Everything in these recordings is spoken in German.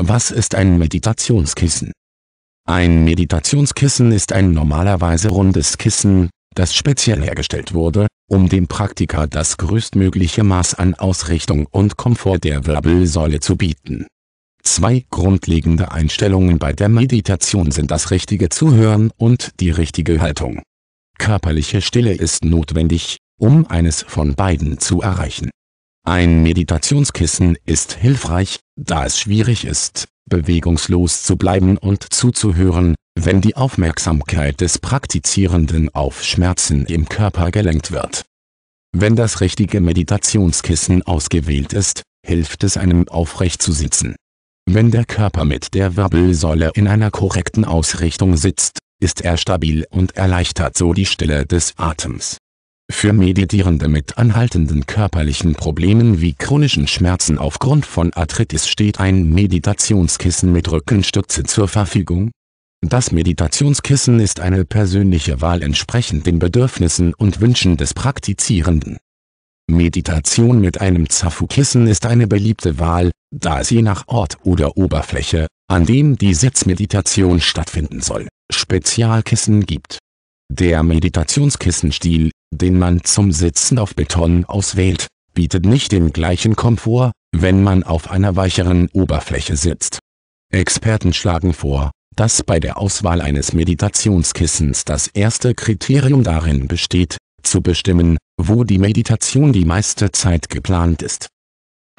Was ist ein Meditationskissen? Ein Meditationskissen ist ein normalerweise rundes Kissen, das speziell hergestellt wurde, um dem Praktiker das größtmögliche Maß an Ausrichtung und Komfort der Wirbelsäule zu bieten. Zwei grundlegende Einstellungen bei der Meditation sind das richtige Zuhören und die richtige Haltung. Körperliche Stille ist notwendig, um eines von beiden zu erreichen ein Meditationskissen ist hilfreich, da es schwierig ist, bewegungslos zu bleiben und zuzuhören, wenn die Aufmerksamkeit des Praktizierenden auf Schmerzen im Körper gelenkt wird. Wenn das richtige Meditationskissen ausgewählt ist, hilft es einem aufrecht zu sitzen. Wenn der Körper mit der Wirbelsäule in einer korrekten Ausrichtung sitzt, ist er stabil und erleichtert so die Stille des Atems. Für Meditierende mit anhaltenden körperlichen Problemen wie chronischen Schmerzen aufgrund von Arthritis steht ein Meditationskissen mit Rückenstütze zur Verfügung. Das Meditationskissen ist eine persönliche Wahl entsprechend den Bedürfnissen und Wünschen des Praktizierenden. Meditation mit einem Zafu-Kissen ist eine beliebte Wahl, da es je nach Ort oder Oberfläche, an dem die Sitzmeditation stattfinden soll, Spezialkissen gibt. Der Meditationskissenstil den man zum Sitzen auf Beton auswählt, bietet nicht den gleichen Komfort, wenn man auf einer weicheren Oberfläche sitzt. Experten schlagen vor, dass bei der Auswahl eines Meditationskissens das erste Kriterium darin besteht, zu bestimmen, wo die Meditation die meiste Zeit geplant ist.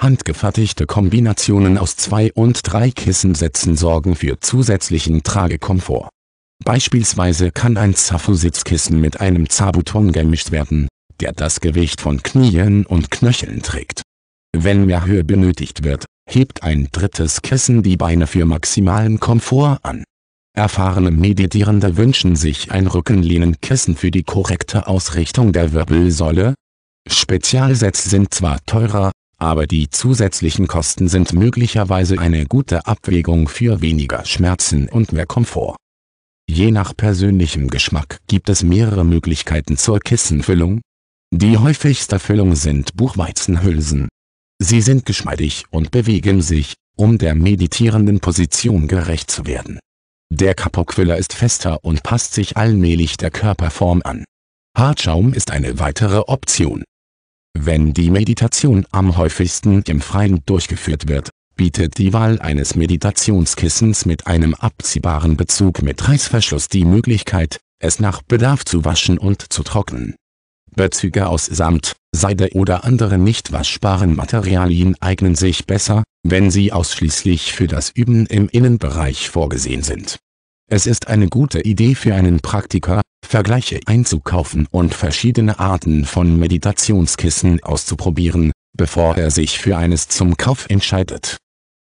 Handgefertigte Kombinationen aus zwei und drei Kissensätzen sorgen für zusätzlichen Tragekomfort Beispielsweise kann ein Zafu-Sitzkissen mit einem Zabuton gemischt werden, der das Gewicht von Knien und Knöcheln trägt. Wenn mehr Höhe benötigt wird, hebt ein drittes Kissen die Beine für maximalen Komfort an. Erfahrene Meditierende wünschen sich ein Rückenlehnenkissen für die korrekte Ausrichtung der Wirbelsäule. Spezialsets sind zwar teurer, aber die zusätzlichen Kosten sind möglicherweise eine gute Abwägung für weniger Schmerzen und mehr Komfort. Je nach persönlichem Geschmack gibt es mehrere Möglichkeiten zur Kissenfüllung. Die häufigste Füllung sind Buchweizenhülsen. Sie sind geschmeidig und bewegen sich, um der meditierenden Position gerecht zu werden. Der Kapokfüller ist fester und passt sich allmählich der Körperform an. Hartschaum ist eine weitere Option. Wenn die Meditation am häufigsten im Freien durchgeführt wird, bietet die Wahl eines Meditationskissens mit einem abziehbaren Bezug mit Reißverschluss die Möglichkeit, es nach Bedarf zu waschen und zu trocknen. Bezüge aus Samt, Seide oder anderen nicht waschbaren Materialien eignen sich besser, wenn sie ausschließlich für das Üben im Innenbereich vorgesehen sind. Es ist eine gute Idee für einen Praktiker, Vergleiche einzukaufen und verschiedene Arten von Meditationskissen auszuprobieren, bevor er sich für eines zum Kauf entscheidet